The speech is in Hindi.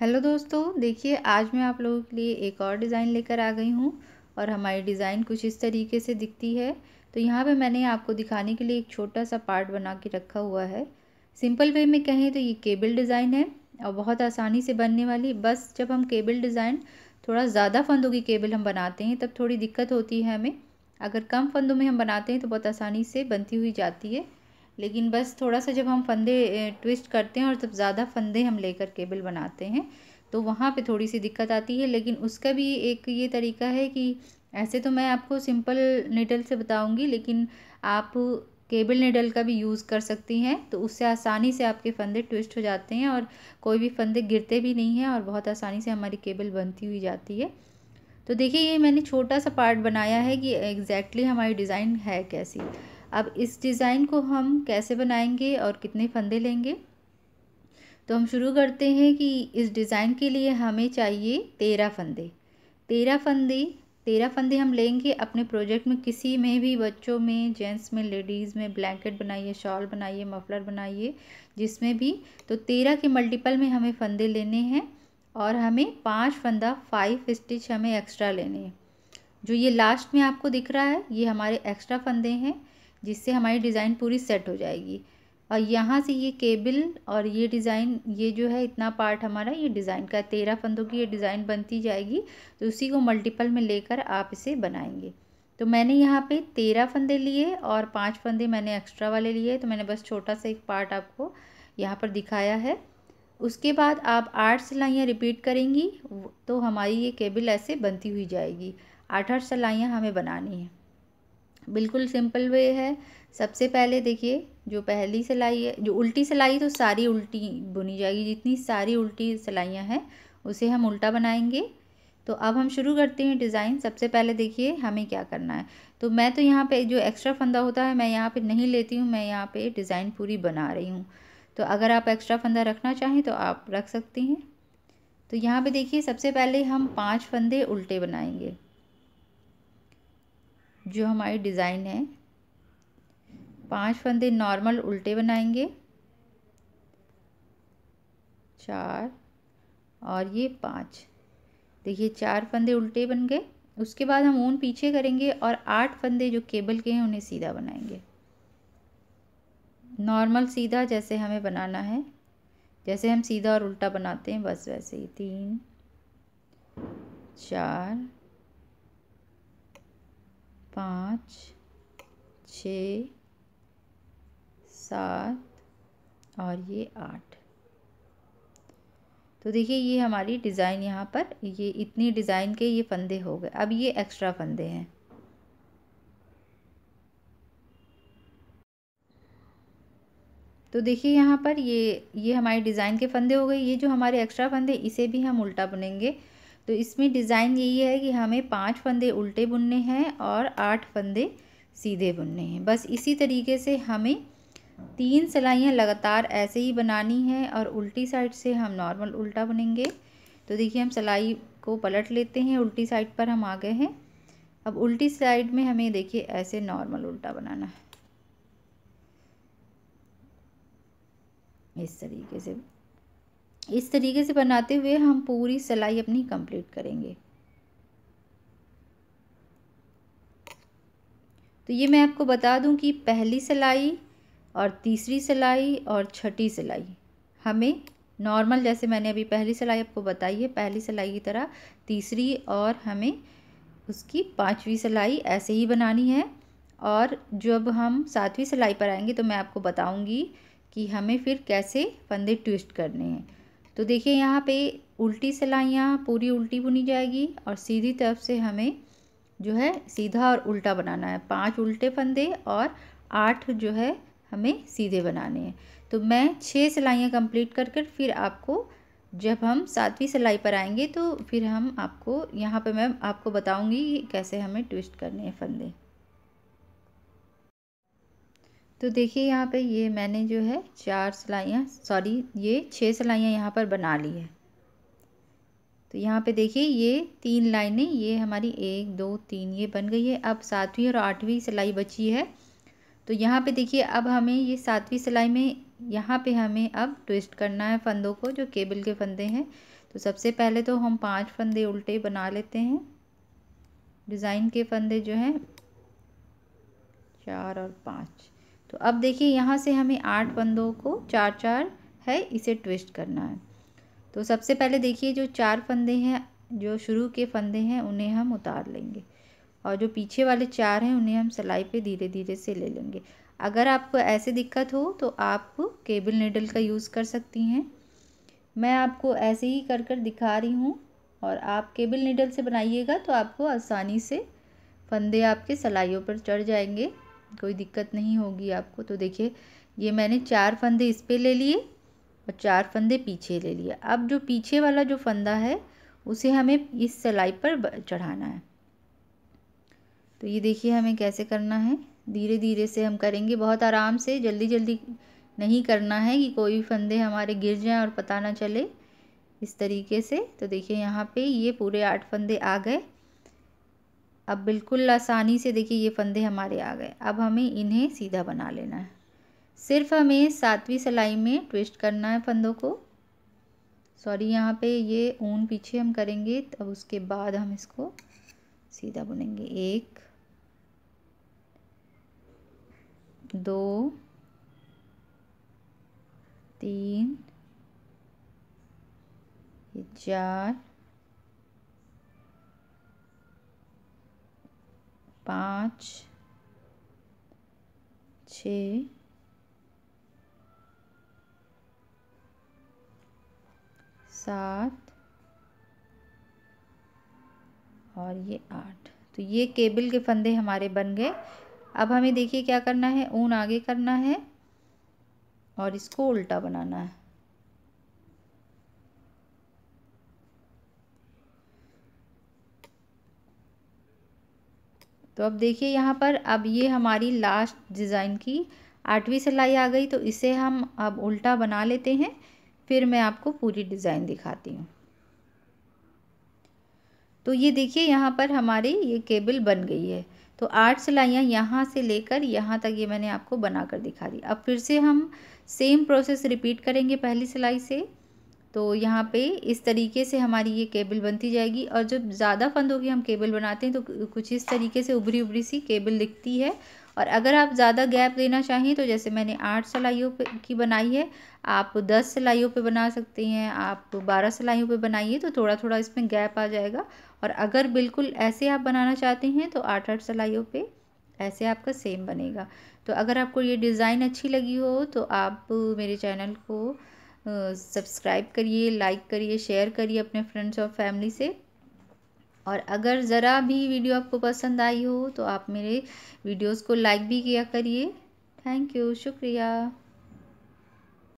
हेलो दोस्तों देखिए आज मैं आप लोगों के लिए एक और डिज़ाइन लेकर आ गई हूँ और हमारी डिज़ाइन कुछ इस तरीके से दिखती है तो यहाँ पे मैंने आपको दिखाने के लिए एक छोटा सा पार्ट बना के रखा हुआ है सिंपल वे में कहें तो ये केबल डिज़ाइन है और बहुत आसानी से बनने वाली बस जब हम केबल डिज़ाइन थोड़ा ज़्यादा फंदों की केबल हम बनाते हैं तब थोड़ी दिक्कत होती है हमें अगर कम फंदों में हम बनाते हैं तो बहुत आसानी से बनती हुई जाती है लेकिन बस थोड़ा सा जब हम फंदे ट्विस्ट करते हैं और जब ज़्यादा फंदे हम लेकर केबल बनाते हैं तो वहाँ पे थोड़ी सी दिक्कत आती है लेकिन उसका भी एक ये तरीका है कि ऐसे तो मैं आपको सिंपल निडल से बताऊँगी लेकिन आप केबल निडल का भी यूज़ कर सकती हैं तो उससे आसानी से आपके फंदे ट्विस्ट हो जाते हैं और कोई भी फंदे गिरते भी नहीं हैं और बहुत आसानी से हमारी केबल बनती हुई जाती है तो देखिए ये मैंने छोटा सा पार्ट बनाया है कि एग्जैक्टली exactly हमारी डिज़ाइन है कैसी अब इस डिज़ाइन को हम कैसे बनाएंगे और कितने फंदे लेंगे तो हम शुरू करते हैं कि इस डिज़ाइन के लिए हमें चाहिए तेरह फंदे तेरह फंदे तेरह फंदे हम लेंगे अपने प्रोजेक्ट में किसी में भी बच्चों में जेंट्स में लेडीज़ में ब्लैंकेट बनाइए शॉल बनाइए मफलर बनाइए जिसमें भी तो तेरह के मल्टीपल में हमें फंदे लेने हैं और हमें पाँच फंदा फाइव स्टिच हमें एक्स्ट्रा लेने हैं जो ये लास्ट में आपको दिख रहा है ये हमारे एक्स्ट्रा फंदे हैं जिससे हमारी डिज़ाइन पूरी सेट हो जाएगी और यहाँ से ये केबल और ये डिज़ाइन ये जो है इतना पार्ट हमारा ये डिज़ाइन का तेरह फंदों की ये डिज़ाइन बनती जाएगी तो उसी को मल्टीपल में लेकर आप इसे बनाएंगे तो मैंने यहाँ पे तेरह फंदे लिए और पांच फंदे मैंने एक्स्ट्रा वाले लिए तो मैंने बस छोटा सा एक पार्ट आपको यहाँ पर दिखाया है उसके बाद आप आठ सिलाइयाँ रिपीट करेंगी तो हमारी ये केबल ऐसे बनती हुई जाएगी आठ आठ सिलाइयाँ हमें बनानी है बिल्कुल सिंपल वे है सबसे पहले देखिए जो पहली सिलाई है जो उल्टी सिलाई तो सारी उल्टी बुनी जाएगी जितनी सारी उल्टी सिलाइयाँ हैं उसे हम उल्टा बनाएंगे तो अब हम शुरू करते हैं डिज़ाइन सबसे पहले देखिए हमें क्या करना है तो मैं तो यहाँ पे जो एक्स्ट्रा फंदा होता है मैं यहाँ पे नहीं लेती हूँ मैं यहाँ पे डिज़ाइन पूरी बना रही हूँ तो अगर आप एक्स्ट्रा फंदा रखना चाहें तो आप रख सकती हैं तो यहाँ पे देखिए सबसे पहले हम पांच फंदे उल्टे बनाएंगे जो हमारी डिज़ाइन है पांच फंदे नॉर्मल उल्टे बनाएंगे चार और ये पाँच देखिए चार फंदे उल्टे बन गए उसके बाद हम ऊन पीछे करेंगे और आठ फंदे जो केबल के हैं उन्हें सीधा बनाएंगे नॉर्मल सीधा जैसे हमें बनाना है जैसे हम सीधा और उल्टा बनाते हैं बस वैसे ही तीन चार पाँच छ सात और ये आठ तो देखिए ये हमारी डिज़ाइन यहाँ पर ये इतनी डिज़ाइन के ये फंदे हो गए अब ये एक्स्ट्रा फंदे हैं तो देखिए यहाँ पर ये ये हमारी डिज़ाइन के फंदे हो गए ये जो हमारे एक्स्ट्रा फंदे इसे भी हम उल्टा बुनेंगे तो इसमें डिज़ाइन यही है कि हमें पाँच फंदे उल्टे बुनने हैं और आठ फंदे सीधे बुनने हैं बस इसी तरीके से हमें तीन सिलाइयाँ लगातार ऐसे ही बनानी हैं और उल्टी साइड से हम नॉर्मल उल्टा बुनेंगे तो देखिए हम सिलाई को पलट लेते हैं उल्टी साइड पर हम आ गए हैं अब उल्टी साइड में हमें देखिए ऐसे नॉर्मल उल्टा बनाना है इस तरीके से इस तरीके से बनाते हुए हम पूरी सिलाई अपनी कंप्लीट करेंगे तो ये मैं आपको बता दूं कि पहली सिलाई और तीसरी सिलाई और छठी सिलाई हमें नॉर्मल जैसे मैंने अभी पहली सिलाई आपको बताई है पहली सिलाई की तरह तीसरी और हमें उसकी पांचवी सिलाई ऐसे ही बनानी है और जब हम सातवीं सिलाई पर आएंगे तो मैं आपको बताऊंगी कि हमें फिर कैसे फंदे ट्विस्ट करने हैं तो देखिए यहाँ पे उल्टी सिलाइयाँ पूरी उल्टी बुनी जाएगी और सीधी तरफ से हमें जो है सीधा और उल्टा बनाना है पांच उल्टे फंदे और आठ जो है हमें सीधे बनाने हैं तो मैं छः सिलाइयाँ कंप्लीट कर कर फिर आपको जब हम सातवीं सिलाई पर आएंगे तो फिर हम आपको यहाँ पे मैं आपको बताऊँगी कैसे हमें ट्विस्ट करने हैं फंदे तो देखिए यहाँ पे ये मैंने जो है चार सिलाइयाँ सॉरी ये छः सिलाइयाँ यहाँ पर बना ली है तो यहाँ पे देखिए ये तीन लाइनें ये हमारी एक दो तीन ये बन गई है अब सातवीं और आठवीं सिलाई बची है तो यहाँ पे देखिए अब हमें ये सातवीं सिलाई में यहाँ पे हमें अब ट्विस्ट करना है फंदों को जो केबल के फंदे हैं तो सबसे पहले तो हम पांच फंदे उल्टे बना लेते हैं डिज़ाइन के फंदे जो हैं चार और पाँच तो अब देखिए यहाँ से हमें आठ फंदों को चार चार है इसे ट्विस्ट करना है तो सबसे पहले देखिए जो चार फंदे हैं जो शुरू के फंदे हैं उन्हें हम उतार लेंगे और जो पीछे वाले चार हैं उन्हें हम सिलाई पे धीरे धीरे से ले लेंगे अगर आपको ऐसे दिक्कत हो तो आप केबल नेडल का यूज़ कर सकती हैं मैं आपको ऐसे ही कर कर दिखा रही हूँ और आप केबल नेडल से बनाइएगा तो आपको आसानी से फंदे आपके सिलाइयों पर चढ़ जाएंगे कोई दिक्कत नहीं होगी आपको तो देखिए ये मैंने चार फंदे इस पर ले लिए और चार फंदे पीछे ले लिए अब जो पीछे वाला जो फंदा है उसे हमें इस सिलाई पर चढ़ाना है तो ये देखिए हमें कैसे करना है धीरे धीरे से हम करेंगे बहुत आराम से जल्दी जल्दी नहीं करना है कि कोई फंदे हमारे गिर जाएं और पता ना चले इस तरीके से तो देखिए यहाँ पे ये पूरे आठ फंदे आ गए अब बिल्कुल आसानी से देखिए ये फंदे हमारे आ गए अब हमें इन्हें सीधा बना लेना है सिर्फ हमें सातवीं सिलाई में ट्विस्ट करना है फंदों को सॉरी यहाँ पे ये ऊन पीछे हम करेंगे तब उसके बाद हम इसको सीधा बुनेंगे एक दो तीन चार पाँच छ सात और ये आठ तो ये केबल के फंदे हमारे बन गए अब हमें देखिए क्या करना है ऊन आगे करना है और इसको उल्टा बनाना है तो अब देखिए यहाँ पर अब ये हमारी लास्ट डिज़ाइन की आठवीं सिलाई आ गई तो इसे हम अब उल्टा बना लेते हैं फिर मैं आपको पूरी डिज़ाइन दिखाती हूँ तो ये देखिए यहाँ पर हमारी ये केबल बन गई है तो आठ सिलाइयाँ यहाँ से लेकर यहाँ तक ये मैंने आपको बना कर दिखा दी अब फिर से हम सेम प्रोसेस रिपीट करेंगे पहली सिलाई से तो यहाँ पे इस तरीके से हमारी ये केबल बनती जाएगी और जब ज़्यादा फंद होगी हम केबल बनाते हैं तो कुछ इस तरीके से उभरी उभरी सी केबल दिखती है और अगर आप ज़्यादा गैप देना चाहें तो जैसे मैंने आठ सिलाइयों पे की बनाई है आप दस सिलाइयों पे बना सकते हैं आप बारह सिलाइयों पे बनाइए तो थोड़ा थोड़ा इसमें गैप आ जाएगा और अगर बिल्कुल ऐसे आप बनाना चाहते हैं तो आठ आठ सिलाइयों पर ऐसे आपका सेम बनेगा तो अगर आपको ये डिज़ाइन अच्छी लगी हो तो आप मेरे चैनल को सब्सक्राइब करिए लाइक करिए शेयर करिए अपने फ्रेंड्स और फैमिली से और अगर ज़रा भी वीडियो आपको पसंद आई हो तो आप मेरे वीडियोस को लाइक भी किया करिए थैंक यू शुक्रिया